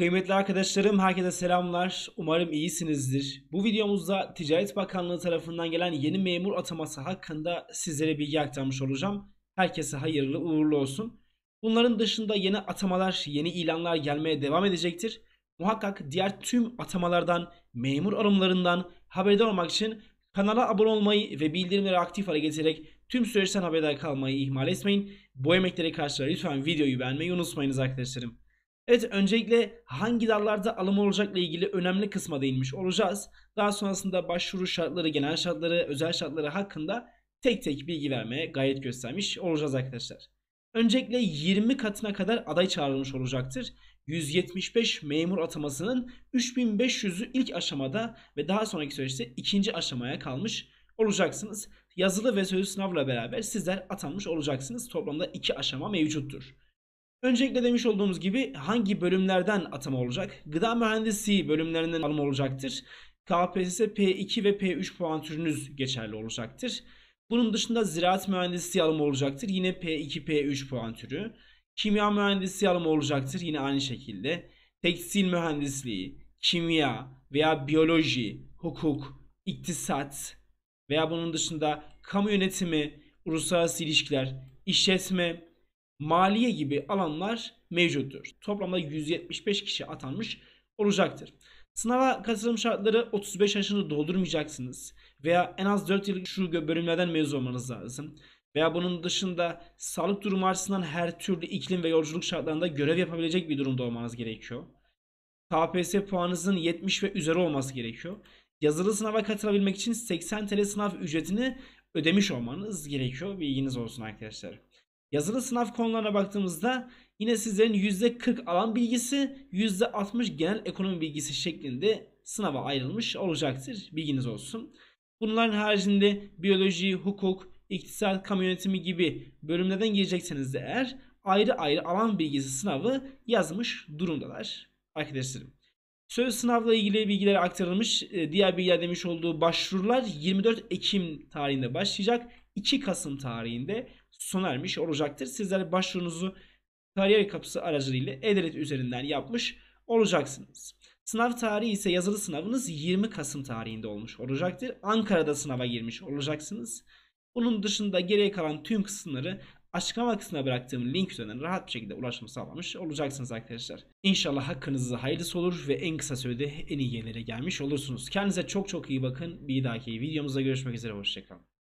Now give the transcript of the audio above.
Kıymetli arkadaşlarım herkese selamlar. Umarım iyisinizdir. Bu videomuzda Ticaret Bakanlığı tarafından gelen yeni memur ataması hakkında sizlere bilgi aktarmış olacağım. Herkese hayırlı uğurlu olsun. Bunların dışında yeni atamalar, yeni ilanlar gelmeye devam edecektir. Muhakkak diğer tüm atamalardan, memur alımlarından haberdar olmak için kanala abone olmayı ve bildirimleri aktif hale getirerek tüm süreçten haberdar kalmayı ihmal etmeyin. Bu emeklere karşı lütfen videoyu beğenmeyi unutmayınız arkadaşlarım. Evet öncelikle hangi dallarda alım olacakla ilgili önemli kısma değinmiş olacağız. Daha sonrasında başvuru şartları, genel şartları, özel şartları hakkında tek tek bilgi vermeye gayret göstermiş olacağız arkadaşlar. Öncelikle 20 katına kadar aday çağrılmış olacaktır. 175 memur atamasının 3500'ü ilk aşamada ve daha sonraki süreçte ikinci aşamaya kalmış olacaksınız. Yazılı ve sözlü sınavla beraber sizler atanmış olacaksınız. Toplamda iki aşama mevcuttur. Öncelikle demiş olduğumuz gibi hangi bölümlerden atama olacak? Gıda mühendisi bölümlerinden alma olacaktır. KPSS P2 ve P3 puan türünüz geçerli olacaktır. Bunun dışında ziraat mühendisi alımı olacaktır. Yine P2, P3 puan türü. Kimya mühendisi alımı olacaktır. Yine aynı şekilde. Tekstil mühendisliği, kimya veya biyoloji, hukuk, iktisat veya bunun dışında kamu yönetimi, uluslararası ilişkiler, işletme, maliye gibi alanlar mevcuttur. Toplamda 175 kişi atanmış olacaktır. Sınava katılım şartları 35 yaşını doldurmayacaksınız veya en az 4 yıllık şu bölümlerden mezun olmanız lazım. Veya bunun dışında sağlık durumu açısından her türlü iklim ve yolculuk şartlarında görev yapabilecek bir durumda olmanız gerekiyor. KPSS puanınızın 70 ve üzeri olması gerekiyor. Yazılı sınava katılabilmek için 80 TL sınav ücretini ödemiş olmanız gerekiyor. Bilginiz olsun arkadaşlar. Yazılı sınav konularına baktığımızda yine sizlerin %40 alan bilgisi, %60 genel ekonomi bilgisi şeklinde sınava ayrılmış olacaktır. Bilginiz olsun. Bunların haricinde biyoloji, hukuk, iktisat, kamu yönetimi gibi bölümlerden girecekseniz de eğer ayrı ayrı alan bilgisi sınavı yazmış durumdalar arkadaşlarım. Söz sınavla ilgili bilgiler aktarılmış. Ee, diğer bilgiler demiş olduğu başvurular 24 Ekim tarihinde başlayacak. 2 Kasım tarihinde sona ermiş olacaktır. Sizler başvurunuzu kariyer kapısı aracılığıyla e üzerinden yapmış olacaksınız. Sınav tarihi ise yazılı sınavınız 20 Kasım tarihinde olmuş olacaktır. Ankara'da sınava girmiş olacaksınız. Bunun dışında geriye kalan tüm kısımları açıklama kısmına bıraktığım link üzerinden rahat bir şekilde ulaşımı sağlamış olacaksınız arkadaşlar. İnşallah hakkınızda hayırlısı olur ve en kısa sürede en iyi yerlere gelmiş olursunuz. Kendinize çok çok iyi bakın. Bir dahaki videomuzda görüşmek üzere. Hoşçakalın.